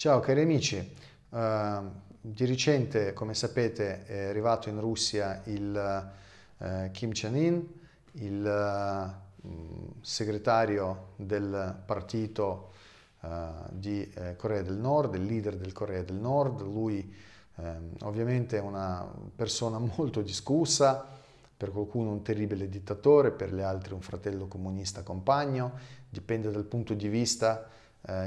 Ciao cari amici, uh, di recente come sapete è arrivato in Russia il uh, Kim Chanin, il uh, segretario del partito eh, di Corea del Nord, il leader del Corea del Nord, lui ehm, ovviamente è una persona molto discussa, per qualcuno un terribile dittatore, per gli altri un fratello comunista compagno, dipende dal punto di vista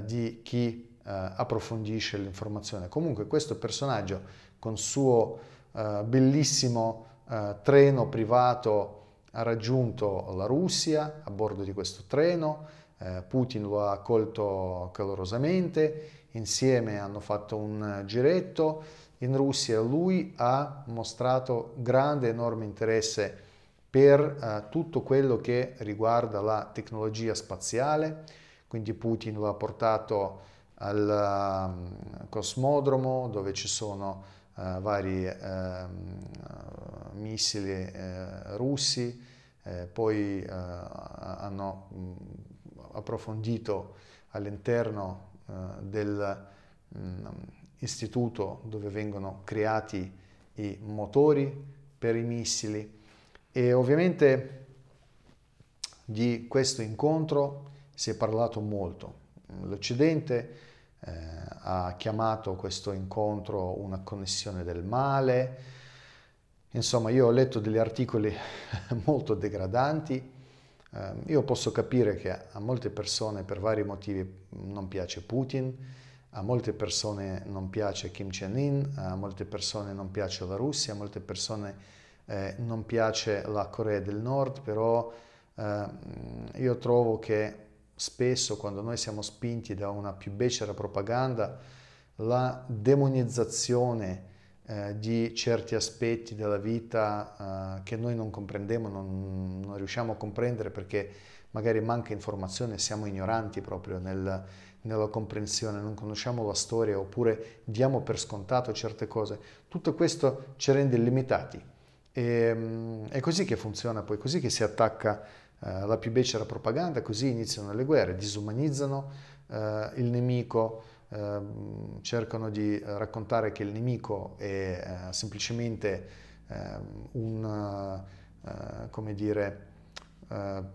di chi eh, approfondisce l'informazione. Comunque questo personaggio con suo eh, bellissimo eh, treno privato ha raggiunto la Russia a bordo di questo treno, Putin lo ha accolto calorosamente, insieme hanno fatto un giretto in Russia, lui ha mostrato grande, enorme interesse per tutto quello che riguarda la tecnologia spaziale, quindi Putin lo ha portato al um, cosmodromo dove ci sono eh, vari eh, missili eh, russi, eh, poi eh, hanno mm, approfondito all'interno eh, dell'istituto mm, dove vengono creati i motori per i missili e ovviamente di questo incontro si è parlato molto. L'Occidente eh, ha chiamato questo incontro una connessione del male. Insomma, io ho letto degli articoli molto degradanti. Eh, io posso capire che a molte persone per vari motivi non piace Putin, a molte persone non piace Kim Jong-un, a molte persone non piace la Russia, a molte persone eh, non piace la Corea del Nord, però eh, io trovo che spesso quando noi siamo spinti da una più becera propaganda, la demonizzazione eh, di certi aspetti della vita eh, che noi non comprendiamo, non, non, riusciamo a comprendere perché magari manca informazione, siamo ignoranti proprio nel, nella comprensione, non conosciamo la storia oppure diamo per scontato certe cose. Tutto questo ci rende limitati. E, ehm, è così che funziona poi, così che si attacca eh, la più becera propaganda, così iniziano le guerre, disumanizzano eh, il nemico, eh, cercano di eh, raccontare che il nemico è eh, semplicemente ehm, un, eh, come dire, ehm,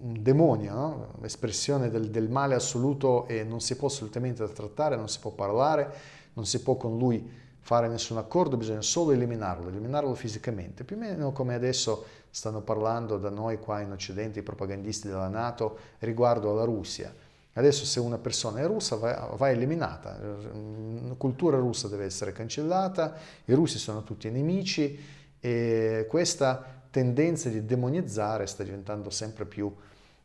un demonio, no? espressione del, del, male assoluto e non si può assolutamente trattare, non si può parlare, non si può con lui fare nessun accordo, bisogna solo eliminarlo, eliminarlo fisicamente, più o meno come adesso stanno parlando da noi qua in Occidente i propagandisti della Nato riguardo alla Russia. Adesso se una persona è russa va, va eliminata, la cultura russa deve essere cancellata, i russi sono tutti nemici e questa tendenza di demonizzare sta diventando sempre più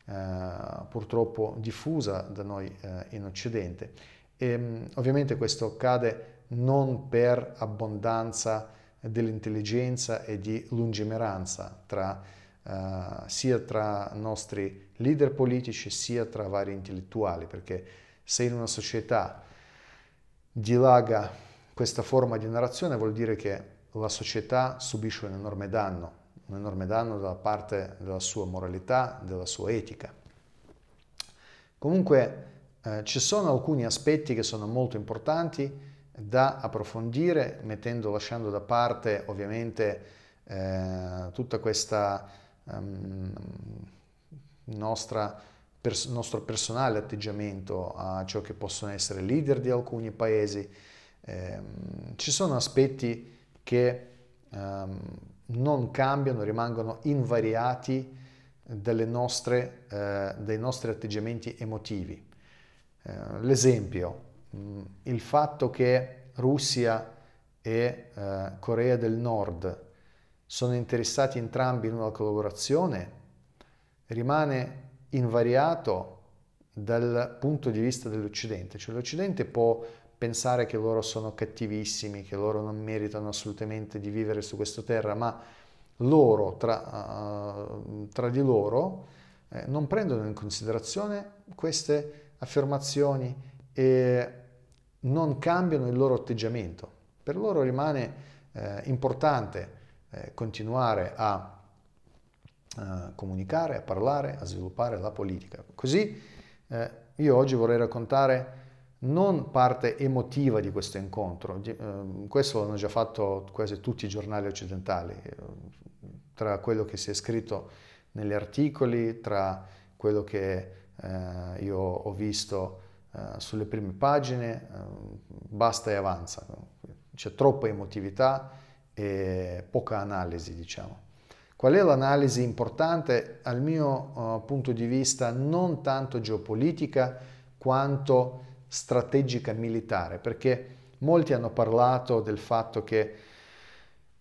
eh, purtroppo diffusa da noi eh, in Occidente. E, ehm, ovviamente questo accade non per abbondanza dell'intelligenza e di lungimiranza tra, eh, sia tra nostri leader politici sia tra vari intellettuali, perché se in una società dilaga questa forma di narrazione vuol dire che la società subisce un enorme danno, un enorme danno dalla parte della sua moralità, della sua etica. Comunque eh, ci sono alcuni aspetti che sono molto importanti da approfondire, mettendo, lasciando da parte ovviamente eh, tutta questa um, nostra pers- nostro personale atteggiamento a ciò che possono essere leader di alcuni paesi. Eh, ci sono aspetti che um, non cambiano, rimangono invariati nostre, eh, dai nostri atteggiamenti emotivi. Eh, l'esempio, Mm. il fatto che Russia e eh, Corea del Nord sono interessati entrambi in una collaborazione rimane invariato dal punto di vista dell'Occidente, cioè l'Occidente può pensare che loro sono cattivissimi, che loro non meritano assolutamente di vivere su questa terra, ma loro tra, uh, tra di loro eh, non prendono in considerazione queste affermazioni e non cambiano il loro atteggiamento. Per loro rimane eh, importante eh, continuare a, a eh, comunicare, a parlare, a sviluppare la politica. Così eh, io oggi vorrei raccontare non parte emotiva di questo incontro, ehm, questo l'hanno già fatto quasi tutti i giornali occidentali, eh, tra quello che si è scritto negli articoli, tra quello che eh, io ho visto eh, sulle prime pagine, eh, basta e avanza, c'è troppa emotività e poca analisi, diciamo. Qual è l'analisi importante? Al mio eh, punto di vista non tanto geopolitica quanto strategica militare, perché molti hanno parlato del fatto che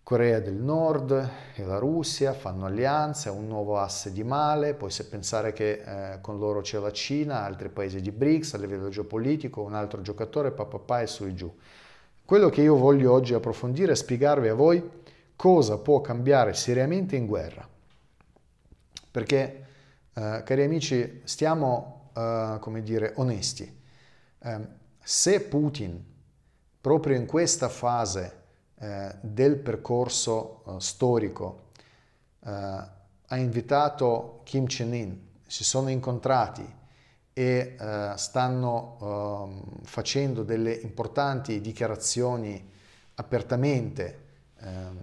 Corea del Nord e la Russia fanno alleanze, un nuovo asse di male, poi se pensare che eh, con loro c'è la Cina, altri paesi di BRICS a livello geopolitico, un altro giocatore, papà e su e giù. Quello che io voglio oggi approfondire è spiegarvi a voi cosa può cambiare seriamente in guerra. Perché, eh, cari amici, stiamo, eh, come dire, onesti. Ehm, se Putin, proprio in questa fase, eh, del percorso eh, storico, eh, ha invitato Kim Chen In, si sono incontrati e eh, stanno ehm, facendo delle importanti dichiarazioni apertamente, ehm,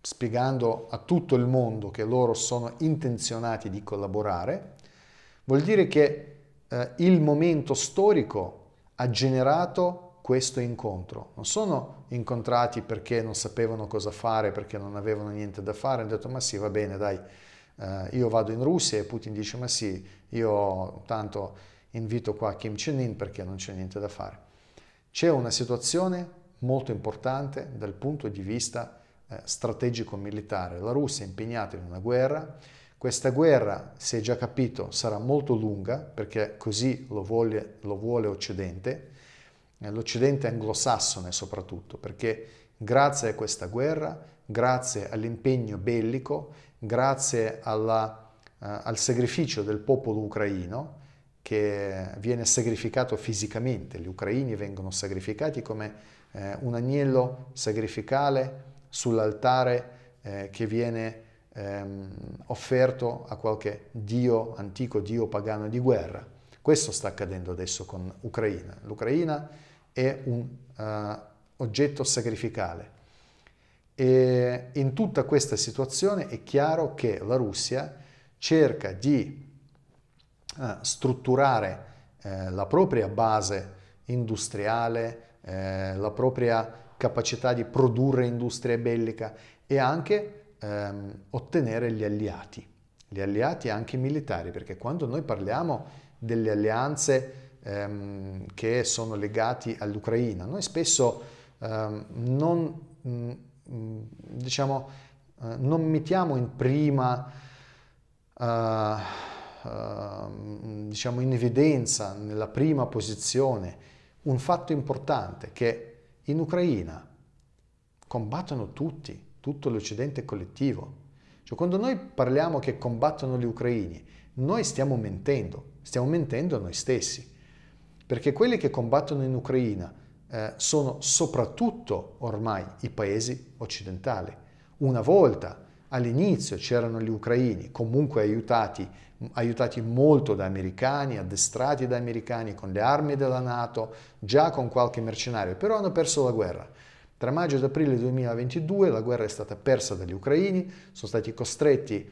spiegando a tutto il mondo che loro sono intenzionati di collaborare, vuol dire che eh, il momento storico ha generato questo incontro. Non sono incontrati perché non sapevano cosa fare, perché non avevano niente da fare, hanno detto ma sì, va bene, dai, eh, io vado in Russia e Putin dice ma sì, io tanto invito qua Kim Jong-un perché non c'è niente da fare. C'è una situazione molto importante dal punto di vista eh, strategico-militare. La Russia è impegnata in una guerra, questa guerra, si è già capito, sarà molto lunga perché così lo vuole, lo vuole Occidente eh, l'Occidente anglosassone soprattutto, perché grazie a questa guerra, grazie all'impegno bellico, grazie alla, uh, al sacrificio del popolo ucraino, che viene sacrificato fisicamente, gli ucraini vengono sacrificati come eh, un agnello sacrificale sull'altare eh, che viene ehm, offerto a qualche dio antico, dio pagano di guerra. Questo sta accadendo adesso con l'Ucraina. L'Ucraina è un uh, oggetto sacrificale. E in tutta questa situazione è chiaro che la Russia cerca di uh, strutturare uh, la propria base industriale, la propria capacità di produrre industria bellica e anche ehm, ottenere gli alleati, gli alleati anche militari, perché quando noi parliamo delle alleanze ehm, che sono legati all'Ucraina. Noi spesso ehm, non, mm, mm, diciamo, eh, non mettiamo in prima, eh, eh, diciamo, in evidenza, nella prima posizione, un fatto importante che in Ucraina combattono tutti, tutto l'Occidente collettivo. Cioè, quando noi parliamo che combattono gli ucraini, noi stiamo mentendo, stiamo mentendo noi stessi perché quelli che combattono in Ucraina eh, sono soprattutto ormai i paesi occidentali. Una volta all'inizio c'erano gli ucraini, comunque aiutati, aiutati molto da americani, addestrati da americani con le armi della Nato, già con qualche mercenario, però hanno perso la guerra. Tra maggio ed aprile 2022 la guerra è stata persa dagli ucraini, sono stati costretti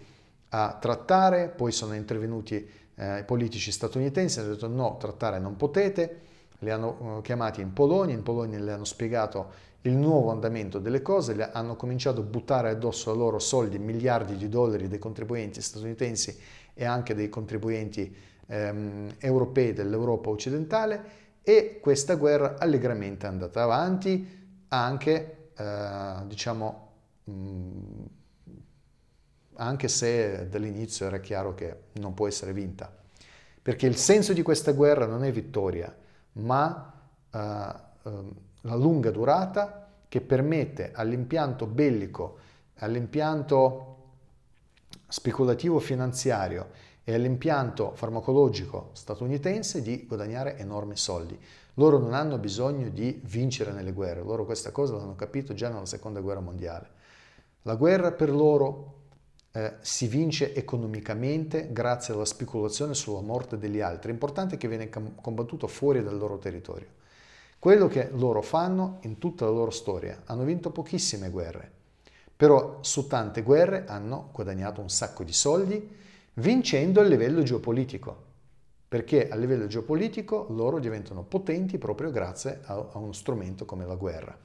a trattare, poi sono intervenuti eh, politici statunitensi hanno detto no, trattare non potete, li hanno eh, chiamati in Polonia, in Polonia le hanno spiegato il nuovo andamento delle cose, le hanno cominciato a buttare addosso a loro soldi, miliardi di dollari dei contribuenti statunitensi e anche dei contribuenti ehm, europei dell'Europa occidentale e questa guerra allegramente è andata avanti anche eh, diciamo mh, mm, anche se dall'inizio era chiaro che non può essere vinta. Perché il senso di questa guerra non è vittoria, ma uh, uh, la lunga durata che permette all'impianto bellico, all'impianto speculativo finanziario e all'impianto farmacologico statunitense di guadagnare enormi soldi. Loro non hanno bisogno di vincere nelle guerre, loro questa cosa l'hanno capito già nella seconda guerra mondiale. La guerra per loro eh, si vince economicamente grazie alla speculazione sulla morte degli altri. L'importante È che viene combattuto fuori dal loro territorio. Quello che loro fanno in tutta la loro storia, hanno vinto pochissime guerre, però su tante guerre hanno guadagnato un sacco di soldi vincendo a livello geopolitico, perché a livello geopolitico loro diventano potenti proprio grazie a, a uno strumento come la guerra.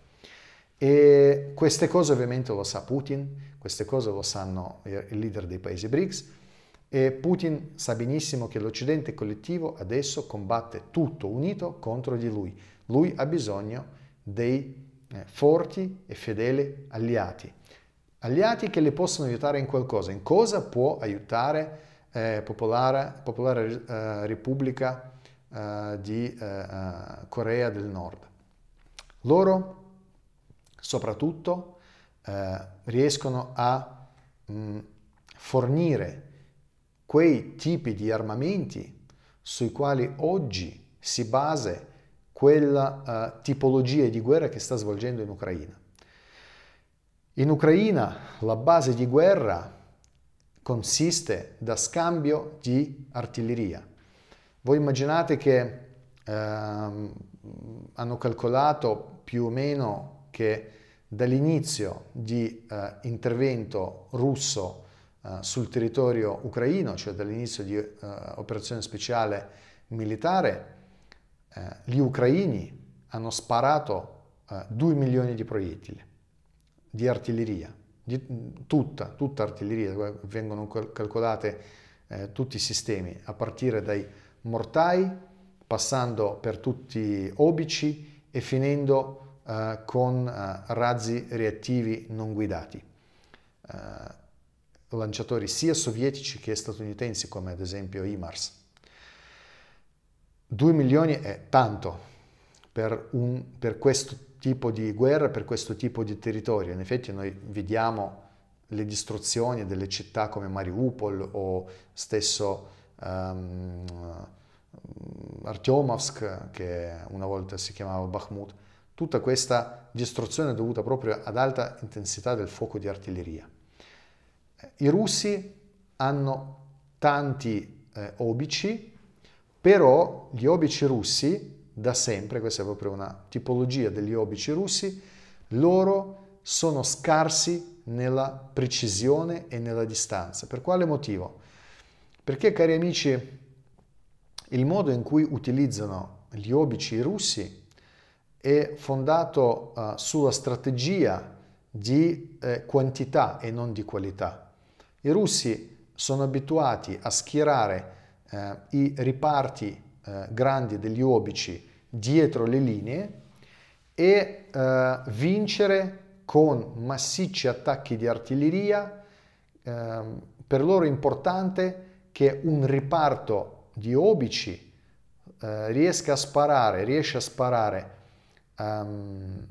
E queste cose ovviamente lo sa Putin, queste cose lo sanno i leader dei paesi BRICS e Putin sa benissimo che l'Occidente collettivo adesso combatte tutto unito contro di lui. Lui ha bisogno dei eh, forti e fedeli alleati. Alleati che le possono aiutare in qualcosa. In cosa può aiutare eh, Popolare, Popolare eh, Repubblica eh, di eh, eh, Corea del Nord? Loro soprattutto eh, riescono a mh, mm, fornire quei tipi di armamenti sui quali oggi si base quella uh, tipologia di guerra che sta svolgendo in Ucraina. In Ucraina la base di guerra consiste da scambio di artiglieria. Voi immaginate che uh, hanno calcolato più o meno che dall'inizio di eh, intervento russo eh, sul territorio ucraino, cioè dall'inizio di eh, operazione speciale militare, eh, gli ucraini hanno sparato 2 eh, milioni di proiettili di artiglieria, di, tutta, tutta artiglieria, eh, vengono calcolate tutti i sistemi, a partire dai mortai, passando per tutti i obici e finendo eh, con eh, razzi reattivi non guidati, eh, lanciatori sia sovietici che statunitensi come ad esempio IMARS. 2 milioni è tanto per, un, per questo tipo di guerra, per questo tipo di territorio. In effetti noi vediamo le distruzioni delle città come Mariupol o stesso um, Artyomovsk, che una volta si chiamava Bakhmut, tutta questa distruzione è dovuta proprio ad alta intensità del fuoco di artiglieria. Eh, I russi hanno tanti eh, obici, però gli obici russi, da sempre, questa è proprio una tipologia degli obici russi, loro sono scarsi nella precisione e nella distanza. Per quale motivo? Perché, cari amici, il modo in cui utilizzano gli obici russi è fondato uh, sulla strategia di eh, quantità e non di qualità. I russi sono abituati a schierare eh, i riparti eh, grandi degli obici dietro le linee e eh, vincere con massicci attacchi di artiglieria. Ehm, per loro è importante che un riparto di obici eh, riesca a sparare, riesce a sparare um,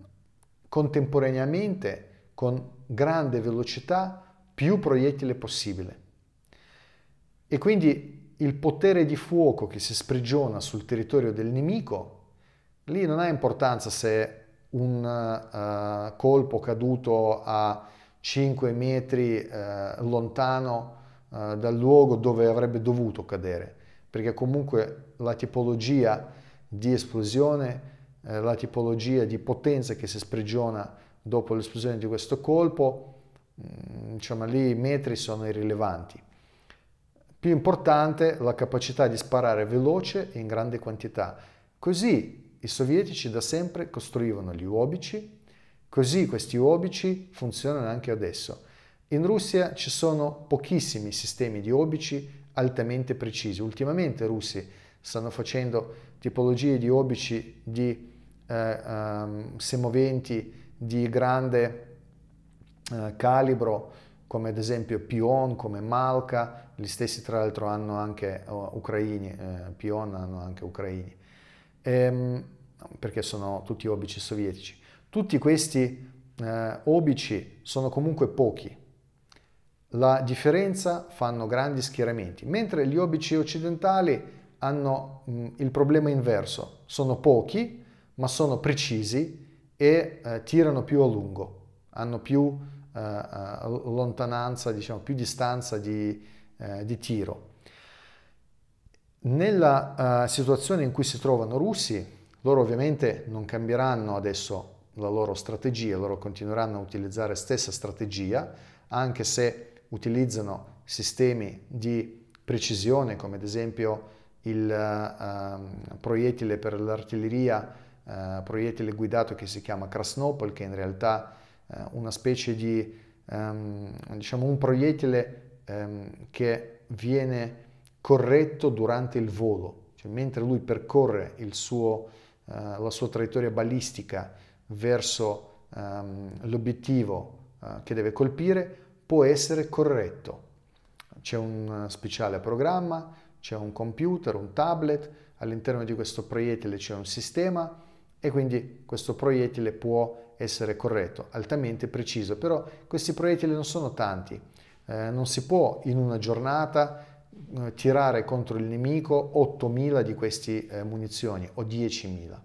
contemporaneamente con grande velocità più proiettile possibile. E quindi il potere di fuoco che si sprigiona sul territorio del nemico, lì non ha importanza se un uh, colpo caduto a 5 metri uh, lontano uh, dal luogo dove avrebbe dovuto cadere, perché comunque la tipologia di esplosione eh, la tipologia di potenza che si sprigiona dopo l'esplosione di questo colpo, diciamo lì i metri sono irrilevanti. Più importante la capacità di sparare veloce e in grande quantità. Così i sovietici da sempre costruivano gli obici, così questi obici funzionano anche adesso. In Russia ci sono pochissimi sistemi di obici altamente precisi. Ultimamente i russi stanno facendo tipologie di obici di eh, um, ehm, semoventi di grande eh, calibro, come ad esempio Pion, come Malka, gli stessi tra l'altro hanno anche uh, ucraini, eh, Pion hanno anche ucraini, ehm, perché sono tutti obici sovietici. Tutti questi eh, obici sono comunque pochi, la differenza fanno grandi schieramenti, mentre gli obici occidentali hanno mh, mm, il problema inverso, sono pochi, ma sono precisi e eh, tirano più a lungo, hanno più eh, eh lontananza, diciamo, più distanza di, eh, di tiro. Nella eh, situazione in cui si trovano i russi, loro ovviamente non cambieranno adesso la loro strategia, loro continueranno a utilizzare stessa strategia, anche se utilizzano sistemi di precisione come ad esempio il eh, ehm, proiettile per l'artiglieria eh, proiettile guidato che si chiama Krasnopol, che in realtà è eh, una specie di, ehm, diciamo, un proiettile ehm, che viene corretto durante il volo, cioè mentre lui percorre suo, eh, la sua traiettoria balistica verso ehm, l'obiettivo eh, che deve colpire, può essere corretto. C'è un eh, speciale programma, c'è un computer, un tablet, all'interno di questo proiettile c'è un sistema e quindi questo proiettile può essere corretto, altamente preciso, però questi proiettili non sono tanti, eh, non si può in una giornata eh, tirare contro il nemico 8.000 di queste eh, munizioni o 10.000, eh,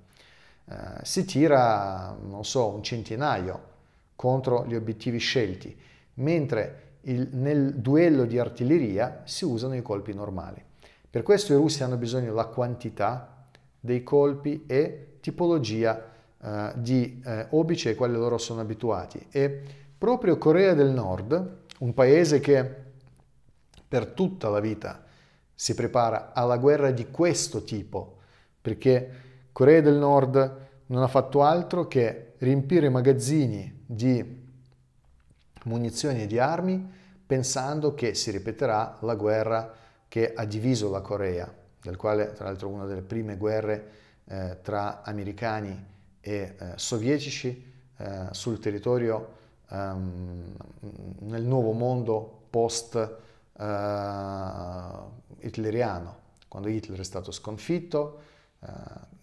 si tira, non so, un centinaio contro gli obiettivi scelti, mentre il, nel duello di artiglieria si usano i colpi normali. Per questo i russi hanno bisogno della quantità dei colpi e tipologia eh, di eh, obice ai quali loro sono abituati. E proprio Corea del Nord, un paese che per tutta la vita si prepara alla guerra di questo tipo, perché Corea del Nord non ha fatto altro che riempire i magazzini di munizioni e di armi pensando che si ripeterà la guerra che ha diviso la Corea, del quale tra l'altro una delle prime guerre eh, tra americani e eh, sovietici eh, sul territorio ehm, nel nuovo mondo post eh, hitleriano, quando Hitler è stato sconfitto, eh,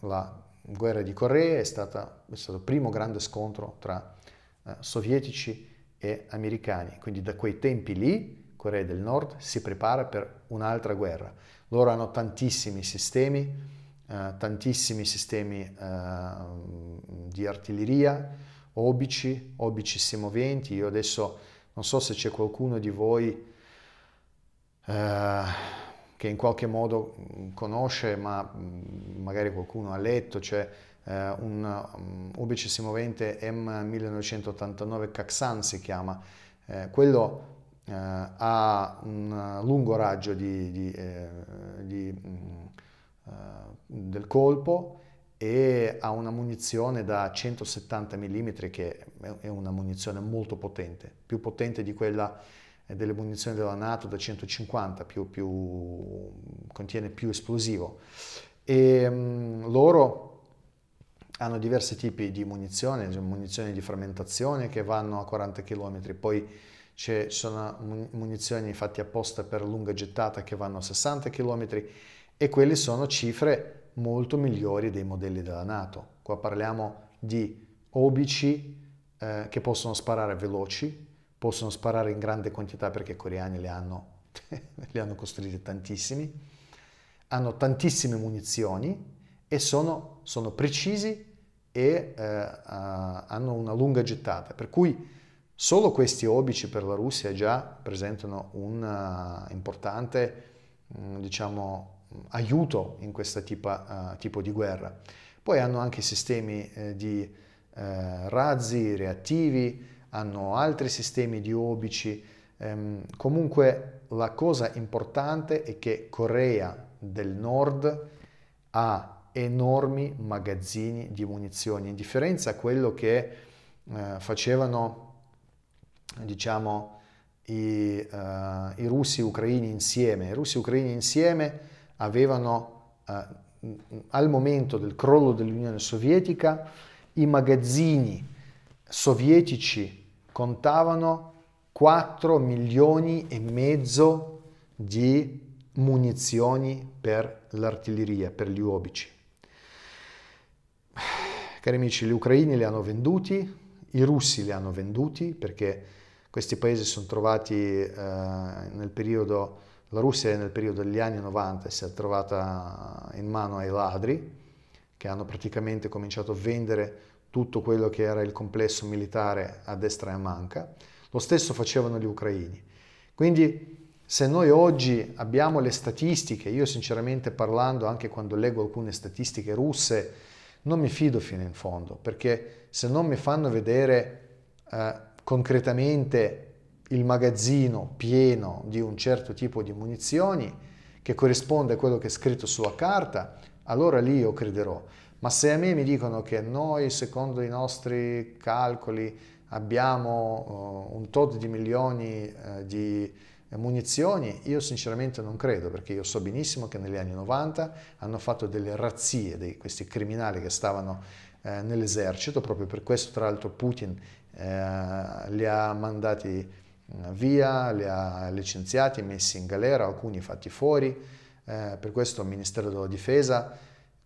la guerra di Corea è, stata, è, stato il primo grande scontro tra sovietici e americani, quindi da quei tempi lì Corea del Nord si prepara per un'altra guerra. Loro hanno tantissimi sistemi eh, tantissimi sistemi eh, di artiglieria, obici, obici semoventi. Io adesso non so se c'è qualcuno di voi eh, che in qualche modo mm, conosce, ma mm, magari qualcuno ha letto, c'è cioè, eh, un um, obice semovente M1989 Caxan si chiama. Eh, quello ha un lungo raggio di, di, di mh, eh, del colpo e ha una munizione da 170 mm che è una munizione molto potente, più potente di quella eh, delle munizioni della Nato da 150, più, più, contiene più esplosivo. E mm, loro hanno diversi tipi di munizione, cioè munizioni di frammentazione che vanno a 40 km, poi ci sono munizioni fatte apposta per lunga gettata che vanno a 60 km e quelle sono cifre molto migliori dei modelli della Nato. Qua parliamo di obici eh, che possono sparare veloci, possono sparare in grande quantità perché i coreani li hanno, li hanno costruiti tantissimi, hanno tantissime munizioni e sono, sono precisi e eh, hanno una lunga gettata. Per cui solo questi obici per la Russia già presentano un eh, importante mm, diciamo, aiuto in questo tipo, eh, tipo di guerra. Poi hanno anche sistemi eh, di eh, razzi reattivi, hanno altri sistemi di obici. Ehm, comunque la cosa importante è che Corea del Nord ha enormi magazzini di munizioni, in differenza a quello che eh, facevano diciamo, i, eh, i russi ucraini insieme. I russi ucraini insieme avevano eh, al momento del crollo dell'Unione Sovietica i magazzini sovietici contavano 4 milioni e mezzo di munizioni per l'artiglieria, per gli uobici. Cari amici, gli ucraini li hanno venduti, i russi li hanno venduti perché questi paesi sono trovati eh, nel periodo la Russia nel periodo degli anni 90 si è trovata in mano ai ladri che hanno praticamente cominciato a vendere tutto quello che era il complesso militare a destra e a manca. Lo stesso facevano gli ucraini. Quindi se noi oggi abbiamo le statistiche, io sinceramente parlando anche quando leggo alcune statistiche russe, non mi fido fino in fondo, perché se non mi fanno vedere eh, concretamente il magazzino pieno di un certo tipo di munizioni che corrisponde a quello che è scritto sulla carta, allora lì io crederò. Ma se a me mi dicono che noi, secondo i nostri calcoli, abbiamo uh, un tot di milioni uh, di munizioni, io sinceramente non credo, perché io so benissimo che negli anni 90 hanno fatto delle razzie di questi criminali che stavano uh, nell'esercito, proprio per questo tra l'altro Putin li ha mandati via, li ha licenziati, messi in galera, alcuni fatti fuori. Eh, per questo il Ministero della Difesa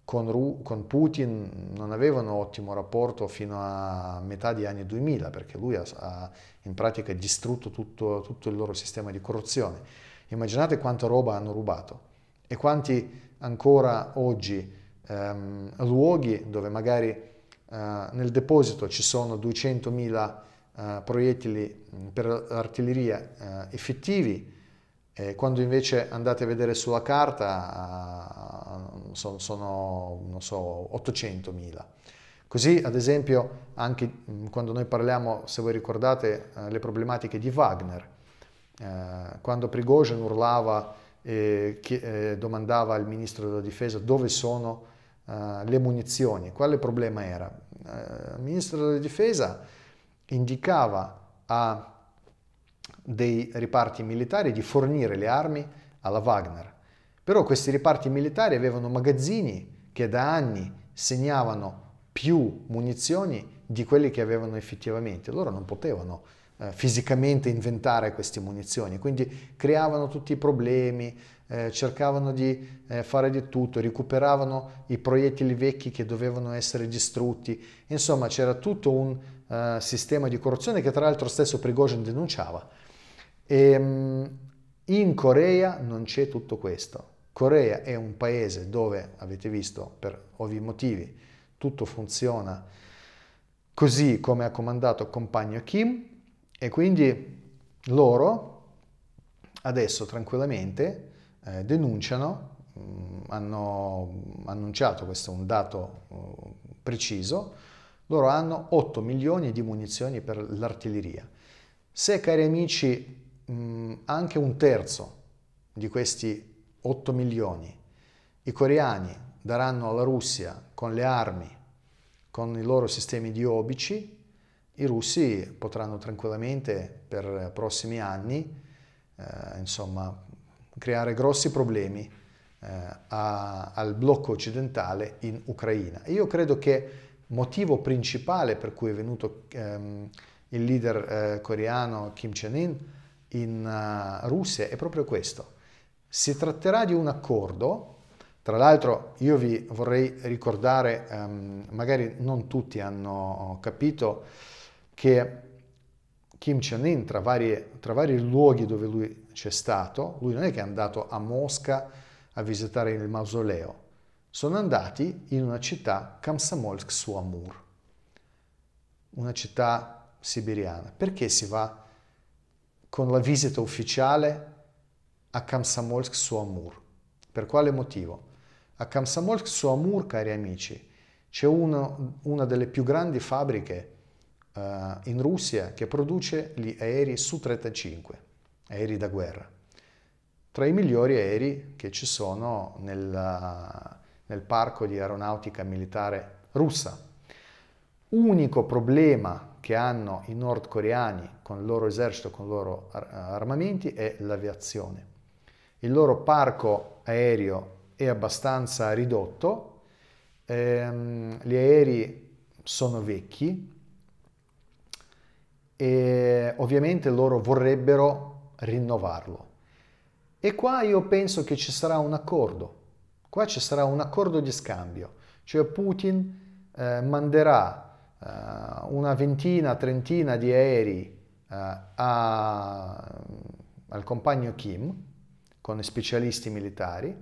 con, Ru- con, Putin non avevano ottimo rapporto fino a metà degli anni 2000 perché lui ha, ha in pratica distrutto tutto, tutto il loro sistema di corruzione. Immaginate quanta roba hanno rubato e quanti ancora oggi ehm, luoghi dove magari eh, nel deposito ci sono 200.000 eh, proiettili mm, per artiglieria eh, effettivi, quando invece andate a vedere sulla carta eh, sono, sono so, 800.000. Così, ad esempio, anche mm, quando noi parliamo, se voi ricordate, le problematiche di Wagner, quando Prigozhin urlava e domandava al ministro della difesa dove sono le munizioni, quale problema era? il ministro della difesa indicava a dei riparti militari di fornire le armi alla Wagner. Però questi riparti militari avevano magazzini che da anni segnavano più munizioni di quelli che avevano effettivamente. Loro non potevano eh, fisicamente inventare queste munizioni, quindi creavano tutti i problemi, eh, cercavano di eh, fare di tutto, recuperavano i proiettili vecchi che dovevano essere distrutti. Insomma, c'era tutto un eh, sistema di corruzione che tra l'altro stesso Prigozhin denunciava. E, mm, in Corea non c'è tutto questo. Corea è un paese dove, avete visto, per ovvi motivi, tutto funziona così come ha comandato compagno Kim e quindi loro adesso tranquillamente eh, denunciano, mh, mm, hanno annunciato, questo è un dato uh, preciso, loro hanno 8 milioni di munizioni per l'artiglieria. Se, cari amici, anche un terzo di questi 8 milioni i coreani daranno alla Russia con le armi, con i loro sistemi di obici, i russi potranno tranquillamente per prossimi anni eh, insomma, creare grossi problemi eh, a, al blocco occidentale in Ucraina. io credo che motivo principale per cui è venuto ehm, il leader eh, coreano Kim Jong-un in uh, Russia è proprio questo. Si tratterà di un accordo, tra l'altro io vi vorrei ricordare, ehm, magari non tutti hanno capito, che Kim Jong-un tra, tra, vari luoghi dove lui c'è stato, lui non è che è andato a Mosca a visitare il mausoleo, sono andati in una città, Kamsamolsk-Suamur, una città siberiana. Perché si va con la visita ufficiale a Kamsamolsk-Suamur? Per quale motivo? A Kamsamolsk-Suamur, cari amici, c'è uno, una delle più grandi fabbriche uh, in Russia che produce gli aerei Su-35, aerei da guerra, tra i migliori aerei che ci sono nella, nel parco di aeronautica militare russa. Unico problema che hanno i nordcoreani con il loro esercito, con i loro armamenti, è l'aviazione. Il loro parco aereo è abbastanza ridotto, ehm, gli aerei sono vecchi e ovviamente loro vorrebbero rinnovarlo. E qua io penso che ci sarà un accordo qua ci sarà un accordo di scambio, cioè Putin eh, manderà eh, una ventina, trentina di aerei eh, a, al compagno Kim con specialisti militari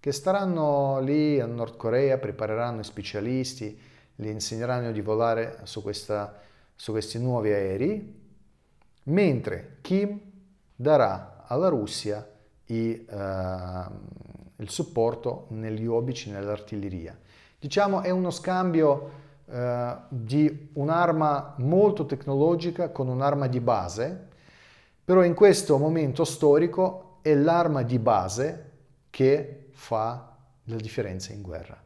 che staranno lì a Nord Corea, prepareranno i specialisti, gli insegneranno di volare su, questa, su questi nuovi aerei, mentre Kim darà alla Russia i, uh, il supporto negli obici nell'artiglieria. Diciamo è uno scambio eh, di un'arma molto tecnologica con un'arma di base, però in questo momento storico è l'arma di base che fa la differenza in guerra.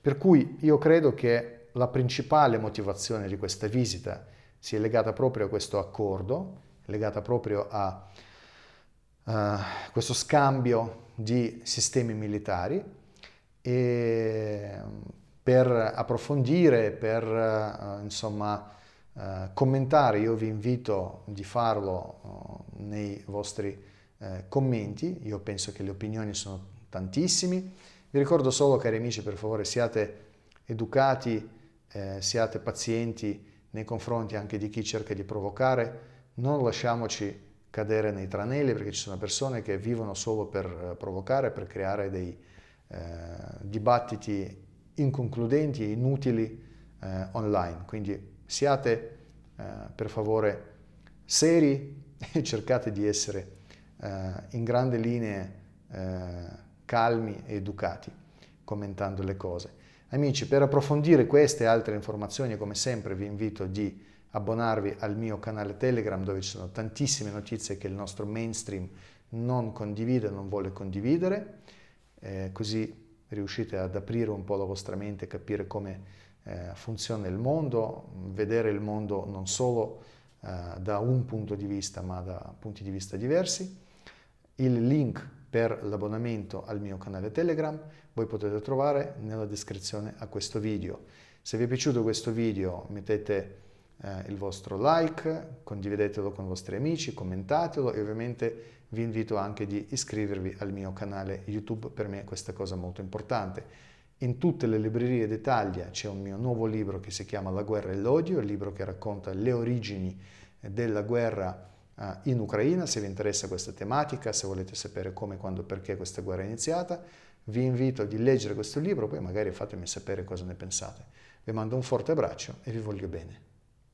Per cui io credo che la principale motivazione di questa visita sia legata proprio a questo accordo, legata proprio a uh, questo scambio di sistemi militari e per approfondire, per eh, insomma, eh, commentare, io vi invito di farlo eh, nei vostri commenti, io penso che le opinioni sono tantissime, vi ricordo solo cari amici per favore siate educati, siate pazienti nei confronti anche di chi cerca di provocare, non lasciamoci cadere nei tranelli perché ci sono persone che vivono solo per eh, provocare, per creare dei eh, dibattiti inconcludenti e inutili eh, online. Quindi siate eh, per favore seri e cercate di essere eh, in grandi linee eh, calmi e educati commentando le cose. Amici, per approfondire queste e altre informazioni, come sempre, vi invito di abbonarvi al mio canale Telegram dove ci sono tantissime notizie che il nostro mainstream non condivide, non vuole condividere, eh, così riuscite ad aprire un po' la vostra mente, capire come eh, funziona il mondo, vedere il mondo non solo eh, da un punto di vista ma da punti di vista diversi. Il link per l'abbonamento al mio canale Telegram voi potete trovare nella descrizione a questo video. Se vi è piaciuto questo video mettete eh, il vostro like, condividetelo con i vostri amici, commentatelo e ovviamente vi invito anche di iscrivervi al mio canale YouTube, per me questa cosa è molto importante. In tutte le librerie d'Italia c'è un mio nuovo libro che si chiama La guerra e l'odio, il libro che racconta le origini della guerra eh, in Ucraina, se vi interessa questa tematica, se volete sapere come, quando e perché questa guerra è iniziata, vi invito a leggere questo libro, poi magari fatemi sapere cosa ne pensate. Vi mando un forte abbraccio e vi voglio bene.